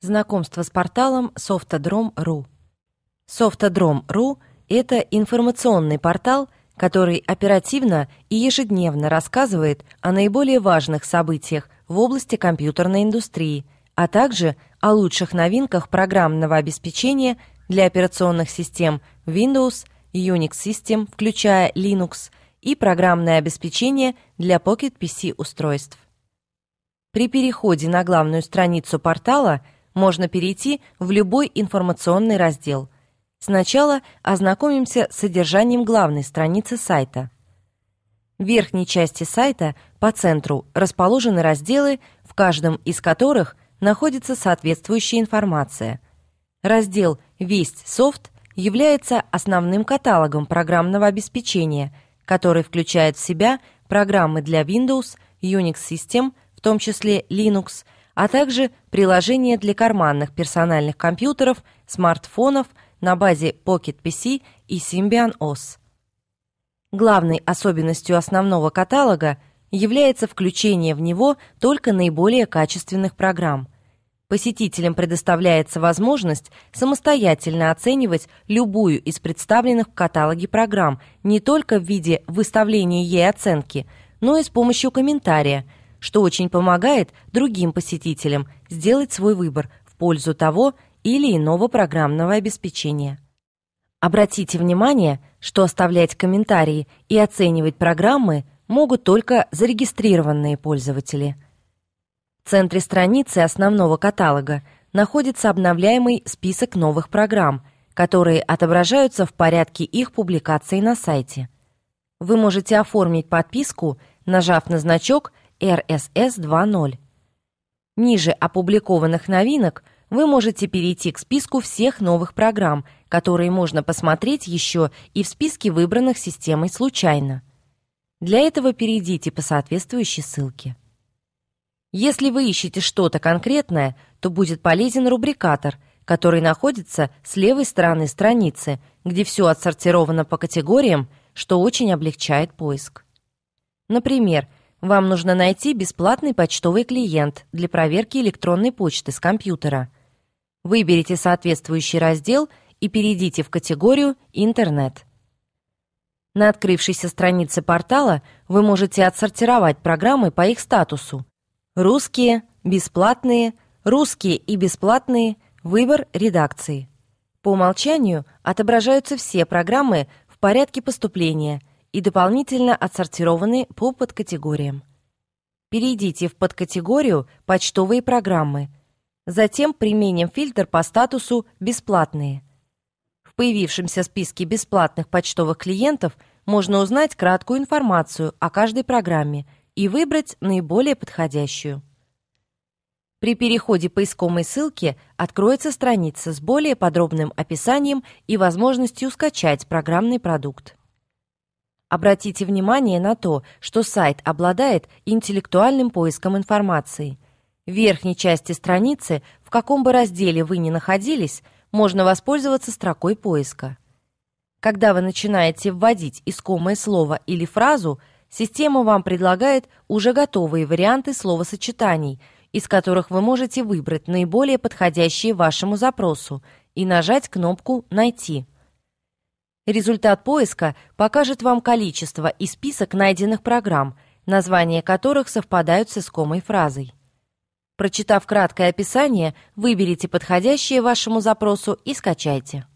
Знакомство с порталом Softodrom.ru. Softodrom.ru – это информационный портал, который оперативно и ежедневно рассказывает о наиболее важных событиях в области компьютерной индустрии, а также о лучших новинках программного обеспечения для операционных систем Windows, Unix систем, включая Linux, и программное обеспечение для Pocket PC устройств. При переходе на главную страницу портала – можно перейти в любой информационный раздел. Сначала ознакомимся с содержанием главной страницы сайта. В верхней части сайта по центру расположены разделы, в каждом из которых находится соответствующая информация. Раздел «Весть софт» является основным каталогом программного обеспечения, который включает в себя программы для Windows, Unix систем, в том числе Linux – а также приложение для карманных персональных компьютеров, смартфонов на базе Pocket PC и Symbian OS. Главной особенностью основного каталога является включение в него только наиболее качественных программ. Посетителям предоставляется возможность самостоятельно оценивать любую из представленных в каталоге программ не только в виде выставления ей оценки, но и с помощью комментария – что очень помогает другим посетителям сделать свой выбор в пользу того или иного программного обеспечения. Обратите внимание, что оставлять комментарии и оценивать программы могут только зарегистрированные пользователи. В центре страницы основного каталога находится обновляемый список новых программ, которые отображаются в порядке их публикации на сайте. Вы можете оформить подписку, нажав на значок rss 2.0. Ниже опубликованных новинок вы можете перейти к списку всех новых программ, которые можно посмотреть еще и в списке выбранных системой случайно. Для этого перейдите по соответствующей ссылке. Если вы ищете что-то конкретное, то будет полезен рубрикатор, который находится с левой стороны страницы, где все отсортировано по категориям, что очень облегчает поиск. Например, вам нужно найти бесплатный почтовый клиент для проверки электронной почты с компьютера. Выберите соответствующий раздел и перейдите в категорию «Интернет». На открывшейся странице портала вы можете отсортировать программы по их статусу. Русские, бесплатные, русские и бесплатные, выбор редакции. По умолчанию отображаются все программы в порядке поступления – и дополнительно отсортированы по подкатегориям. Перейдите в подкатегорию «Почтовые программы». Затем применим фильтр по статусу «Бесплатные». В появившемся списке бесплатных почтовых клиентов можно узнать краткую информацию о каждой программе и выбрать наиболее подходящую. При переходе по искомой ссылке откроется страница с более подробным описанием и возможностью скачать программный продукт. Обратите внимание на то, что сайт обладает интеллектуальным поиском информации. В верхней части страницы, в каком бы разделе вы ни находились, можно воспользоваться строкой поиска. Когда вы начинаете вводить искомое слово или фразу, система вам предлагает уже готовые варианты словосочетаний, из которых вы можете выбрать наиболее подходящие вашему запросу и нажать кнопку «Найти». Результат поиска покажет вам количество и список найденных программ, названия которых совпадают с искомой фразой. Прочитав краткое описание, выберите подходящее вашему запросу и скачайте.